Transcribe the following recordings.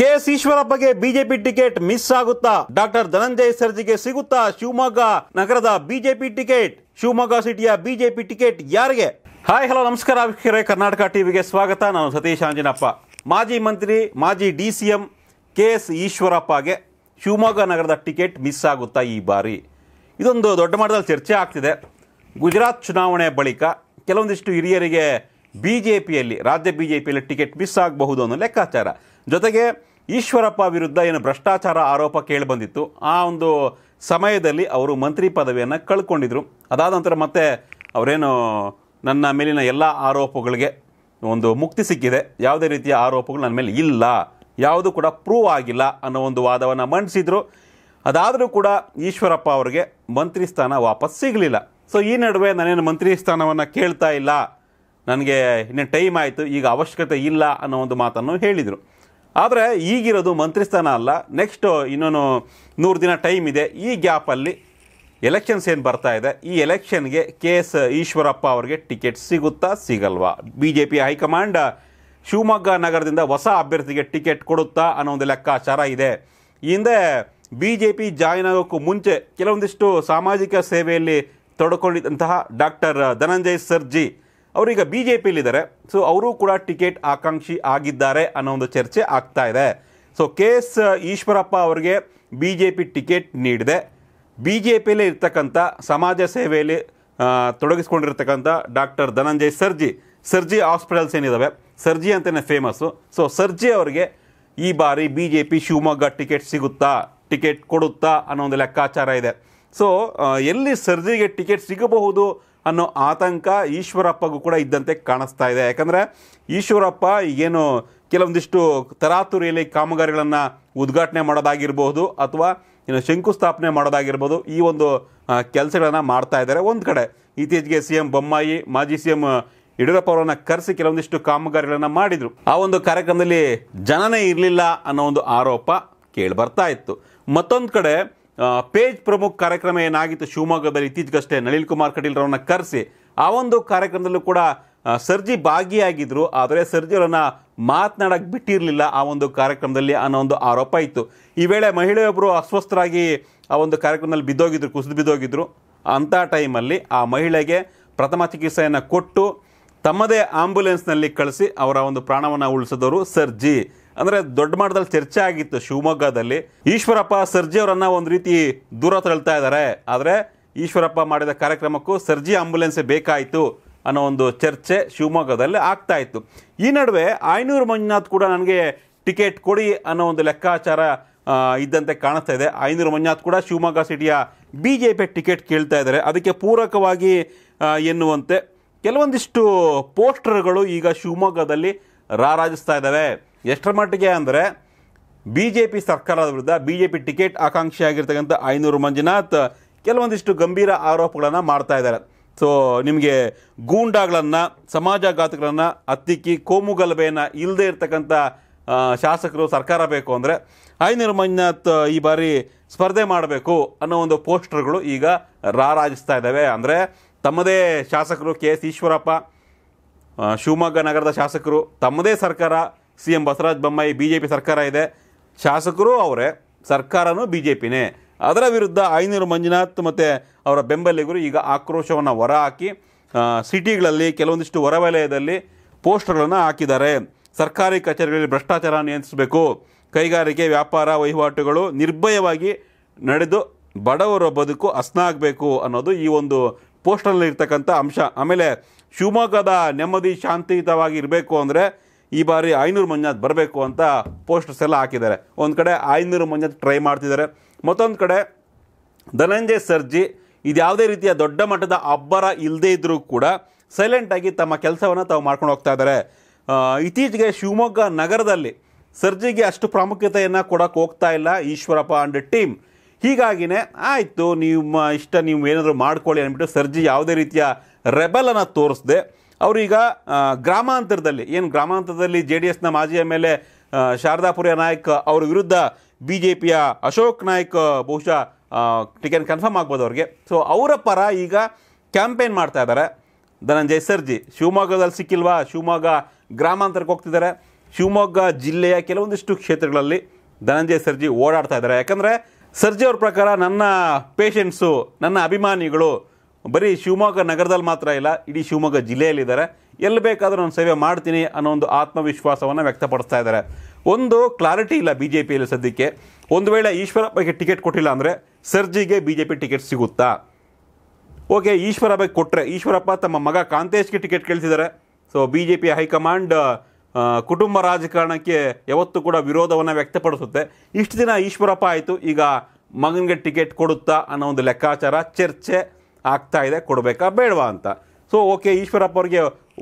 KS ಈಶ್ವರಪ್ಪಗೆ BJP ticket miss ಆಗುತ್ತಾ doctor Dhananjaya ಸರ್ಜಿಗೆ ಸಿಗುತ್ತಾ ಶಿವಮೊಗ್ಗ ನಗರದ ಬಿಜೆಪಿ ಟಿಕೆಟ್ ಶಿವಮೊಗ್ಗ ಸಿಟಿಯ ಬಿಜೆಪಿ ಟಿಕೆಟ್ ಯಾರಿಗೆ ಹಾಯ್ ಹಲೋ ನಮಸ್ಕಾರ ವೀಕ್ಷಕರೇ ಕರ್ನಾಟಕ ಟಿವಿಗೆ ಸ್ವಾಗತ ನಾನು ಸತೀಶ್ ಆಂಜನಪ್ಪ ಮಾಜಿ ಮಂತ್ರಿ ಮಾಜಿ D C M K S ಈಶ್ವರಪ್ಪಗೆ ಶಿವಮೊಗ್ಗ ನಗರದ ಟಿಕೆಟ್ ಮಿಸ್ ಆಗುತ್ತಾ ಈ ಬಾರಿ ಇದೊಂದು ದೊಡ್ಡ ಮಟ್ಟದಲ್ಲಿ ಚರ್ಚೆ ಆಗ್ತಿದೆ ಗುಜರಾತ್ ಚುನಾವಣೆ ಬಳಿಕ ಕೆಲವೊಂದಿಷ್ಟು ಹಿರಿಯರಿಗೆ ಬಿ ಜೆ ಪಿಯಲ್ಲಿ ರಾಜ್ಯ ಬಿ ಜೆ ಪಿಯಲ್ಲಿ ಟಿಕೆಟ್ ಮಿಸ್ ಆಗಬಹುದು ಅನ್ನೋ ಲೆಕ್ಕಾಚಾರ ಜೊತೆಗೆ ಈಶ್ವರಪ್ಪ ವಿರುದ್ಧ ಏನು ಭ್ರಷ್ಟಾಚಾರ ಆರೋಪ ಕೇಳಿಬಂದಿತ್ತು ಆ ಒಂದು ಸಮಯದಲ್ಲಿ ಅವರು ಮಂತ್ರಿ ಪದವಿಯನ್ನು ಕಳ್ಕೊಂಡಿದ್ರು ಅದಾದ ನಂತರ ಮತ್ತೆ ಅವರೇನು ನನ್ನ ಮೇಲಿನ ಎಲ್ಲ ಆರೋಪಗಳಿಗೆ ಒಂದು ಮುಕ್ತಿ ಸಿಕ್ಕಿದೆ ಯಾವುದೇ ರೀತಿಯ ಆರೋಪಗಳು ನನ್ನ ಮೇಲೆ ಇಲ್ಲ ಯಾವುದು ಕೂಡ ಪ್ರೂವ್ ಆಗಿಲ್ಲ ಅನ್ನೋ ಒಂದು ವಾದವನ್ನು ಮಂಡಿಸಿದರು ಅದಾದರೂ ಕೂಡ ಈಶ್ವರಪ್ಪ ಅವರಿಗೆ ಮಂತ್ರಿ ಸ್ಥಾನ ವಾಪಸ್ ಸಿಗಲಿಲ್ಲ ಸೊ ಈ ನಡುವೆ ನಾನೇನು ಮಂತ್ರಿ ಸ್ಥಾನವನ್ನು ಕೇಳ್ತಾ ಇಲ್ಲ ನನಗೆ ಇನ್ನೇನು ಟೈಮ್ ಆಯಿತು ಈಗ ಅವಶ್ಯಕತೆ ಇಲ್ಲ ಅನ್ನೋ ಒಂದು ಮಾತನ್ನು ಹೇಳಿದರು ಆದರೆ ಈಗಿರೋದು ಮಂತ್ರಿ ಸ್ಥಾನ ಅಲ್ಲ ನೆಕ್ಸ್ಟು ಇನ್ನೊಂದು ನೂರು ದಿನ ಟೈಮ್ ಇದೆ ಈ ಗ್ಯಾಪಲ್ಲಿ ಎಲೆಕ್ಷನ್ಸ್ ಏನು ಬರ್ತಾ ಇದೆ ಈ ಎಲೆಕ್ಷನ್ಗೆ ಕೆ ಎಸ್ ಈಶ್ವರಪ್ಪ ಅವರಿಗೆ ಟಿಕೆಟ್ ಸಿಗುತ್ತಾ ಸಿಗಲ್ವಾ B J P high command Shivamogga ನಗರದಿಂದ ಹೊಸ ಅಭ್ಯರ್ಥಿಗೆ ಟಿಕೆಟ್ ಕೊಡುತ್ತಾ ಅನ್ನೋ ಒಂದು ಲೆಕ್ಕಾಚಾರ ಇದೆ ಹಿಂದೆ ಬಿ ಜೆ ಪಿ ಜಾಯಿನ್ ಆಗೋಕ್ಕೂ ಮುಂಚೆ ಕೆಲವೊಂದಿಷ್ಟು ಸಾಮಾಜಿಕ ಸೇವೆಯಲ್ಲಿ ತೊಡಕೊಂಡಿದ್ದಂತಹ ಡಾಕ್ಟರ್ ಧನಂಜಯ್ ಸರ್ಜಿ ಅವರೀಗ ಬಿ ಜೆ ಇದ್ದಾರೆ ಸೊ ಅವರು ಕೂಡ ಟಿಕೆಟ್ ಆಕಾಂಕ್ಷಿ ಆಗಿದ್ದಾರೆ ಅನ್ನೋ ಒಂದು ಚರ್ಚೆ ಆಗ್ತಾ ಇದೆ ಸೊ ಕೆ ಎಸ್ ಈಶ್ವರಪ್ಪ ಅವರಿಗೆ ಬಿ ಜೆ ಪಿ ಟಿಕೆಟ್ ನೀಡಿದೆ ಬಿ ಜೆ ಪಿಯಲ್ಲೇ ಇರ್ತಕ್ಕಂಥ ಸಮಾಜ ಸೇವೆಯಲ್ಲಿ ತೊಡಗಿಸ್ಕೊಂಡಿರ್ತಕ್ಕಂಥ ಡಾಕ್ಟರ್ ಧನಂಜಯ್ ಸರ್ಜಿ ಸರ್ಜಿ ಹಾಸ್ಪಿಟಲ್ಸ್ ಏನಿದ್ದಾವೆ ಸರ್ಜಿ ಅಂತಲೇ ಫೇಮಸ್ಸು ಸೊ ಸರ್ಜಿ ಅವರಿಗೆ ಈ ಬಾರಿ B J P Shivamogga ticket ಸಿಗುತ್ತಾ ಟಿಕೆಟ್ ಕೊಡುತ್ತಾ ಅನ್ನೋ ಒಂದು ಲೆಕ್ಕಾಚಾರ ಇದೆ ಸೊ ಎಲ್ಲಿ ಸರ್ಜಿಗೆ ಟಿಕೆಟ್ ಸಿಗಬಹುದು ಅನ್ನೋ ಆತಂಕ ಈಶ್ವರಪ್ಪಗೂ ಕೂಡ ಇದ್ದಂತೆ ಕಾಣಿಸ್ತಾ ಇದೆ ಯಾಕಂದರೆ ಈಶ್ವರಪ್ಪ ಏನು ಕೆಲವೊಂದಿಷ್ಟು ತರಾತುರಿಯಲ್ಲಿ ಕಾಮಗಾರಿಗಳನ್ನು ಉದ್ಘಾಟನೆ ಮಾಡೋದಾಗಿರ್ಬೋದು ಅಥವಾ ಏನು ಶಂಕುಸ್ಥಾಪನೆ ಮಾಡೋದಾಗಿರ್ಬೋದು ಈ ಒಂದು ಕೆಲಸಗಳನ್ನು ಮಾಡ್ತಾ ಇದ್ದಾರೆ ಒಂದು ಕಡೆ ಇತ್ತೀಚೆಗೆ ಸಿ ಎಂ ಬೊಮ್ಮಾಯಿ ಮಾಜಿ ಸಿ ಎಂ ಯಡಿಯೂರಪ್ಪ ಅವರನ್ನು ಕರೆಸಿ ಕೆಲವೊಂದಿಷ್ಟು ಕಾಮಗಾರಿಗಳನ್ನು ಮಾಡಿದರು ಆ ಒಂದು ಕಾರ್ಯಕ್ರಮದಲ್ಲಿ ಜನನೇ ಇರಲಿಲ್ಲ ಅನ್ನೋ ಒಂದು ಆರೋಪ ಕೇಳಿ ಬರ್ತಾ ಇತ್ತು ಮತ್ತೊಂದು ಕಡೆ ಪೇಜ್ ಪ್ರಮುಖ ಕಾರ್ಯಕ್ರಮ ಏನಾಗಿತ್ತು ಶಿವಮೊಗ್ಗದಲ್ಲಿ ಇತ್ತೀಚೆಗಷ್ಟೇ ನಳಿನ್ ಕುಮಾರ್ ರವರನ್ನ ಕರೆಸಿ ಆ ಒಂದು ಕಾರ್ಯಕ್ರಮದಲ್ಲೂ ಕೂಡ ಸರ್ಜಿ ಭಾಗಿಯಾಗಿದ್ದರು ಆದರೆ ಸರ್ಜಿ ಅವರನ್ನು ಮಾತನಾಡಕ್ಕೆ ಬಿಟ್ಟಿರಲಿಲ್ಲ ಆ ಒಂದು ಕಾರ್ಯಕ್ರಮದಲ್ಲಿ ಅನ್ನೋ ಒಂದು ಆರೋಪ ಇತ್ತು ಈ ವೇಳೆ ಮಹಿಳೆಯೊಬ್ಬರು ಅಸ್ವಸ್ಥರಾಗಿ ಆ ಒಂದು ಕಾರ್ಯಕ್ರಮದಲ್ಲಿ ಬಿದ್ದೋಗಿದ್ರು ಕುಸಿದು ಬಿದ್ದೋಗಿದ್ರು ಅಂಥ ಟೈಮಲ್ಲಿ ಆ ಮಹಿಳೆಗೆ ಪ್ರಥಮ ಚಿಕಿತ್ಸೆಯನ್ನು ಕೊಟ್ಟು ತಮ್ಮದೇ ಆಂಬ್ಯುಲೆನ್ಸ್ನಲ್ಲಿ ಕಳಿಸಿ ಅವರ ಒಂದು ಪ್ರಾಣವನ್ನು ಉಳಿಸಿದವರು ಸರ್ಜಿ ಅಂದರೆ ದೊಡ್ಡ ಮಟ್ಟದಲ್ಲಿ ಚರ್ಚೆ ಆಗಿತ್ತು ಶಿವಮೊಗ್ಗದಲ್ಲಿ ಈಶ್ವರಪ್ಪ ಸರ್ಜಿ ಅವರನ್ನು ಒಂದು ರೀತಿ ದೂರ ತಳ್ತಾ ಇದ್ದಾರೆ ಆದರೆ ಈಶ್ವರಪ್ಪ ಮಾಡಿದ ಕಾರ್ಯಕ್ರಮಕ್ಕೂ ಸರ್ಜಿ ಆಂಬ್ಯುಲೆನ್ಸ್ ಬೇಕಾಯಿತು ಅನ್ನೋ ಒಂದು ಚರ್ಚೆ ಶಿವಮೊಗ್ಗದಲ್ಲಿ ಆಗ್ತಾ ಇತ್ತು ಈ ನಡುವೆ ಆಯನೂರು ಮಂಜುನಾಥ್ ಕೂಡ ನನಗೆ ಟಿಕೆಟ್ ಕೊಡಿ ಅನ್ನೋ ಒಂದು ಲೆಕ್ಕಾಚಾರ ಇದ್ದಂತೆ ಕಾಣಿಸ್ತಾ ಇದೆ ಐನೂರು ಮಂಜುನಾಥ್ ಕೂಡ ಶಿವಮೊಗ್ಗ ಸಿಟಿಯ ಬಿ ಜೆ ಪಿ ಟಿಕೆಟ್ ಕೇಳ್ತಾ ಇದ್ದಾರೆ ಅದಕ್ಕೆ ಪೂರಕವಾಗಿ ಎನ್ನುವಂತೆ ಕೆಲವೊಂದಿಷ್ಟು ಪೋಸ್ಟರ್ಗಳು ಈಗ ಶಿವಮೊಗ್ಗದಲ್ಲಿ ರಾರಾಜಿಸ್ತಾ ಇದ್ದಾವೆ ಎಷ್ಟರ ಮಟ್ಟಿಗೆ ಅಂದರೆ ಬಿ ಜೆ ಪಿ ಸರ್ಕಾರದ ವಿರುದ್ಧ ಬಿ ಜೆ ಪಿ ಟಿಕೆಟ್ ಆಕಾಂಕ್ಷಿಯಾಗಿರ್ತಕ್ಕಂಥ ಐನೂರು ಮಂಜುನಾಥ್ ಕೆಲವೊಂದಿಷ್ಟು ಗಂಭೀರ ಆರೋಪಗಳನ್ನು ಮಾಡ್ತಾ ಇದ್ದಾರೆ ಸೊ ನಿಮಗೆ ಗೂಂಡಾಗಳನ್ನು ಸಮಾಜಘಾತಗಳನ್ನು ಹತ್ತಿಕ್ಕಿ ಕೋಮುಗಲಭೆಯನ್ನು ಇಲ್ಲದೆ ಇರತಕ್ಕಂಥ ಶಾಸಕರು ಸರ್ಕಾರ ಬೇಕು ಅಂದರೆ ಐನೂರು ಮಂಜುನಾಥ್ ಈ ಬಾರಿ ಸ್ಪರ್ಧೆ ಮಾಡಬೇಕು ಅನ್ನೋ ಒಂದು ಪೋಸ್ಟರ್ಗಳು ಈಗ ರಾರಾಜಿಸ್ತಾ ಇದ್ದಾವೆ ಅಂದರೆ ತಮ್ಮದೇ ಶಾಸಕರು ಕೆ ಎಸ್ ಈಶ್ವರಪ್ಪ ಶಿವಮೊಗ್ಗ ನಗರದ ಶಾಸಕರು ತಮ್ಮದೇ ಸರ್ಕಾರ C M Basavaraja Bommai B J P ಸರ್ಕಾರ ಇದೆ ಶಾಸಕರು ಅವರೇ ಸರ್ಕಾರನೂ ಬಿ ಜೆ ಪಿನೇ ಅದರ ವಿರುದ್ಧ ಐನೂರು ಮಂಜುನಾಥ್ ಮತ್ತು ಅವರ ಬೆಂಬಲಿಗರು ಈಗ ಆಕ್ರೋಶವನ್ನು ಹೊರಹಾಕಿ ಸಿಟಿಗಳಲ್ಲಿ ಕೆಲವೊಂದಿಷ್ಟು ಹೊರವಲಯದಲ್ಲಿ ಪೋಸ್ಟರ್ಗಳನ್ನು ಹಾಕಿದ್ದಾರೆ ಸರ್ಕಾರಿ ಕಚೇರಿಗಳಲ್ಲಿ ಭ್ರಷ್ಟಾಚಾರ ನಿಯಂತ್ರಿಸಬೇಕು ಕೈಗಾರಿಕೆ ವ್ಯಾಪಾರ ವಹಿವಾಟುಗಳು ನಿರ್ಭಯವಾಗಿ ನಡೆದು ಬಡವರ ಬದುಕು ಅಸ್ನಾಗಬೇಕು ಅನ್ನೋದು ಈ ಒಂದು ಪೋಸ್ಟಲ್ಲಿ ಇರ್ತಕ್ಕಂಥ ಅಂಶ ಆಮೇಲೆ ಶಿವಮೊಗ್ಗದ ನೆಮ್ಮದಿ ಶಾಂತಿಯುತವಾಗಿ ಇರಬೇಕು ಅಂದರೆ ಈ ಬಾರಿ ಐನೂರು ಮಂಜಾತ್ ಬರಬೇಕು ಅಂತ ಪೋಸ್ಟರ್ಸ್ ಎಲ್ಲ ಹಾಕಿದ್ದಾರೆ ಒಂದು ಕಡೆ ಐನೂರು ಮಂಜಾತ್ ಟ್ರೈ ಮಾಡ್ತಿದ್ದಾರೆ ಮತ್ತೊಂದು ಕಡೆ ಧನಂಜಯ್ ಸರ್ಜಿ ಇದು ಯಾವುದೇ ರೀತಿಯ ದೊಡ್ಡ ಮಟ್ಟದ ಅಬ್ಬರ ಇಲ್ಲದೇ ಇದ್ದರೂ ಕೂಡ ಸೈಲೆಂಟಾಗಿ ತಮ್ಮ ಕೆಲಸವನ್ನು ತಾವು ಮಾಡ್ಕೊಂಡು ಹೋಗ್ತಾ ಇದ್ದಾರೆ ಇತ್ತೀಚೆಗೆ ಶಿವಮೊಗ್ಗ ನಗರದಲ್ಲಿ ಸರ್ಜಿಗೆ ಅಷ್ಟು ಪ್ರಾಮುಖ್ಯತೆಯನ್ನು ಕೊಡೋಕ್ಕೆ ಹೋಗ್ತಾ ಇಲ್ಲ ಈಶ್ವರಪ್ಪ ಆ್ಯಂಡ್ ಟೀಮ್ ಹೀಗಾಗಿನೇ ಆಯಿತು ನಿಮ್ಮ ಇಷ್ಟ ನೀವು ಏನಾದರೂ ಮಾಡ್ಕೊಳ್ಳಿ ಅಂದ್ಬಿಟ್ಟು ಸರ್ಜಿ ಯಾವುದೇ ರೀತಿಯ ರೆಬಲನ್ನು ತೋರಿಸ್ದೆ ಅವರೀಗ ಗ್ರಾಮಾಂತರದಲ್ಲಿ ಏನು ಗ್ರಾಮಾಂತರದಲ್ಲಿ ಜೆ ಡಿ ಎಸ್ನ ಮಾಜಿ M L A Sharadapura Nayak ಅವ್ರ ವಿರುದ್ಧ ಬಿ ಜೆ ಪಿಯ ಅಶೋಕ್ ನಾಯ್ಕ್ ಬಹುಶಃ ಟಿಕೆಟ್ ಕನ್ಫರ್ಮ್ ಆಗ್ಬೋದು ಅವ್ರಿಗೆ ಸೊ ಅವರ ಪರ ಈಗ ಕ್ಯಾಂಪೇನ್ ಮಾಡ್ತಾ ಇದ್ದಾರೆ ಧನಂಜಯ್ ಸರ್ಜಿ ಶಿವಮೊಗ್ಗದಲ್ಲಿ ಸಿಕ್ಕಿಲ್ವಾ ಶಿವಮೊಗ್ಗ ಗ್ರಾಮಾಂತರಕ್ಕೆ ಹೋಗ್ತಿದ್ದಾರೆ ಶಿವಮೊಗ್ಗ ಜಿಲ್ಲೆಯ ಕೆಲವೊಂದಿಷ್ಟು ಕ್ಷೇತ್ರಗಳಲ್ಲಿ ಧನಂಜಯ್ ಸರ್ಜಿ ಓಡಾಡ್ತಾ ಇದ್ದಾರೆ ಯಾಕಂದರೆ ಸರ್ಜಿ ಅವ್ರ ಪ್ರಕಾರ ನನ್ನ ಪೇಷೆಂಟ್ಸು ನನ್ನ ಅಭಿಮಾನಿಗಳು ಬರೀ ಶಿವಮೊಗ್ಗ ನಗರದಲ್ಲಿ ಮಾತ್ರ ಇಲ್ಲ ಇಡೀ ಶಿವಮೊಗ್ಗ ಜಿಲ್ಲೆಯಲ್ಲಿದ್ದಾರೆ ಎಲ್ಲಿ ಬೇಕಾದರೂ ನಾನು ಸೇವೆ ಮಾಡ್ತೀನಿ ಅನ್ನೋ ಒಂದು ಆತ್ಮವಿಶ್ವಾಸವನ್ನು ವ್ಯಕ್ತಪಡಿಸ್ತಾ ಇದ್ದಾರೆ ಒಂದು ಕ್ಲಾರಿಟಿ ಇಲ್ಲ ಬಿ ಜೆ ಪಿಯಲ್ಲಿ ಸದ್ಯಕ್ಕೆ ಒಂದು ವೇಳೆ ಈಶ್ವರಪ್ಪಗೆ ಟಿಕೆಟ್ ಕೊಟ್ಟಿಲ್ಲ ಅಂದರೆ ಸರ್ಜಿಗೆ ಬಿ ಜೆ ಪಿ ಟಿಕೆಟ್ ಸಿಗುತ್ತಾ ಓಕೆ ಈಶ್ವರಪ್ಪಗೆ ಕೊಟ್ಟರೆ ಈಶ್ವರಪ್ಪ ತಮ್ಮ ಮಗ ಕಾಂತೇಶ್ಗೆ ಟಿಕೆಟ್ ಕೇಳ್ತಿದ್ದಾರೆ so B J P high command ಕುಟುಂಬ ರಾಜಕಾರಣಕ್ಕೆ ಯಾವತ್ತೂ ಕೂಡ ವಿರೋಧವನ್ನು ವ್ಯಕ್ತಪಡಿಸುತ್ತೆ ಇಷ್ಟು ದಿನ ಈಶ್ವರಪ್ಪ ಆಯಿತು ಈಗ ಮಗನಿಗೆ ಟಿಕೆಟ್ ಕೊಡುತ್ತಾ ಅನ್ನೋ ಒಂದು ಲೆಕ್ಕಾಚಾರ ಚರ್ಚೆ ಆಗ್ತಾ ಇದೆ ಕೊಡಬೇಕಾ ಬೇಡವಾ ಅಂತ ಸೊ ಓಕೆ ಈಶ್ವರಪ್ಪ ಅವ್ರಿಗೆ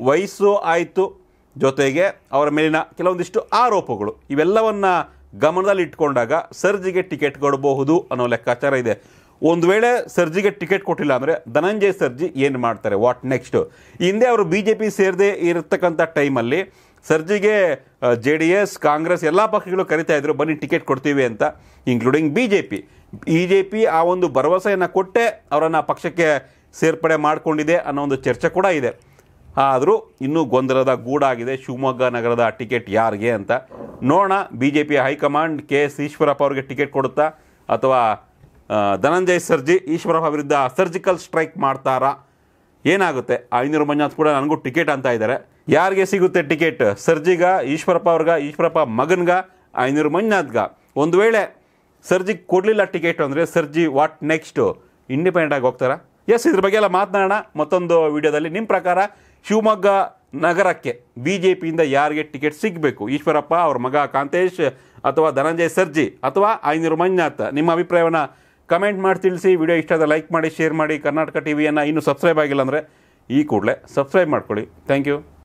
ವಯಸ್ಸು ಆಯಿತು ಜೊತೆಗೆ ಅವರ ಮೇಲಿನ ಕೆಲವೊಂದಿಷ್ಟು ಆರೋಪಗಳು ಇವೆಲ್ಲವನ್ನು ಗಮನದಲ್ಲಿ ಇಟ್ಕೊಂಡಾಗ ಸರ್ಜಿಗೆ ಟಿಕೆಟ್ ಕೊಡಬಹುದು ಅನ್ನೋ ಲೆಕ್ಕಾಚಾರ ಇದೆ ಒಂದು ವೇಳೆ ಸರ್ಜಿಗೆ ಟಿಕೆಟ್ ಕೊಟ್ಟಿಲ್ಲ ಅಂದರೆ ಧನಂಜಯ್ ಸರ್ಜಿ ಏನು ಮಾಡ್ತಾರೆ ವಾಟ್ ನೆಕ್ಸ್ಟು ಹಿಂದೆ ಅವರು ಬಿ ಜೆ ಪಿ ಸೇರದೇ ಇರತಕ್ಕಂಥ ಟೈಮಲ್ಲಿ ಸರ್ಜಿಗೆ ಜೆ ಡಿ ಎಸ್ ಕಾಂಗ್ರೆಸ್ ಎಲ್ಲ ಪಕ್ಷಗಳು ಕರಿತಾ ಇದ್ರು ಬನ್ನಿ ಟಿಕೆಟ್ ಕೊಡ್ತೀವಿ ಅಂತ including B J P B J P ಆ ಒಂದು ಭರವಸೆಯನ್ನು ಕೊಟ್ಟೆ ಅವರನ್ನು ಪಕ್ಷಕ್ಕೆ ಸೇರ್ಪಡೆ ಮಾಡಿಕೊಂಡಿದೆ ಅನ್ನೋ ಒಂದು ಚರ್ಚೆ ಕೂಡ ಇದೆ ಆದರೂ ಇನ್ನೂ ಗೊಂದಲದ ಗೂಡಾಗಿದೆ ಶಿವಮೊಗ್ಗ ನಗರದ ಟಿಕೆಟ್ ಯಾರಿಗೆ ಅಂತ ನೋಡೋಣ B J P high command K S Eshwarappa ಅವರಿಗೆ ಟಿಕೆಟ್ ಕೊಡುತ್ತಾ ಅಥವಾ ಧನಂಜಯ್ ಸರ್ಜಿ ಈಶ್ವರಪ್ಪ ವಿರುದ್ಧ ಸರ್ಜಿಕಲ್ ಸ್ಟ್ರೈಕ್ ಮಾಡ್ತಾರಾ ಏನಾಗುತ್ತೆ ಐನೂರು ಮಂಜಾತ್ ಕೂಡ ನನಗೂ ಟಿಕೆಟ್ ಅಂತ ಇದ್ದಾರೆ ಯಾರಿಗೆ ಸಿಗುತ್ತೆ ಟಿಕೆಟ್ ಸರ್ಜಿಗ ಈಶ್ವರಪ್ಪ ಅವ್ರಿಗೆ ಈಶ್ವರಪ್ಪ ಮಗನ್ಗ ಐನೂರು ಮಂಜುನಾಥ್ಗ ಒಂದು ವೇಳೆ ಸರ್ಜಿಗೆ ಕೊಡಲಿಲ್ಲ ಟಿಕೆಟ್ ಅಂದರೆ ಸರ್ಜಿ ವಾಟ್ ನೆಕ್ಸ್ಟು ಆಗಿ ಹೋಗ್ತಾರಾ ಎಸ್ ಇದ್ರ ಬಗ್ಗೆ ಎಲ್ಲ ಮಾತನಾಡೋಣ ಮತ್ತೊಂದು ವಿಡಿಯೋದಲ್ಲಿ ನಿಮ್ಮ ಪ್ರಕಾರ ಶಿವಮೊಗ್ಗ ನಗರಕ್ಕೆ ಬಿ ಜೆ ಪಿಯಿಂದ ಯಾರಿಗೆ ಟಿಕೆಟ್ ಸಿಗಬೇಕು ಈಶ್ವರಪ್ಪ ಅವ್ರ ಮಗ ಕಾಂತೇಶ್ ಅಥವಾ ಧನಂಜಯ್ ಸರ್ಜಿ ಅಥವಾ ಐನೂರು ಮಂಜುನಾಥ್ ನಿಮ್ಮ ಅಭಿಪ್ರಾಯವನ್ನು ಕಮೆಂಟ್ ಮಾಡಿ ತಿಳಿಸಿ ವಿಡಿಯೋ ಇಷ್ಟ ಆದರೆ ಲೈಕ್ ಮಾಡಿ ಶೇರ್ ಮಾಡಿ ಕರ್ನಾಟಕ ಟಿ ವಿಯನ್ನು ಇನ್ನೂ ಸಬ್ಸ್ಕ್ರೈಬ್ ಆಗಿಲ್ಲ ಅಂದರೆ ಈ ಕೂಡಲೇ ಸಬ್ಸ್ಕ್ರೈಬ್ ಮಾಡ್ಕೊಳ್ಳಿ ಥ್ಯಾಂಕ್ ಯು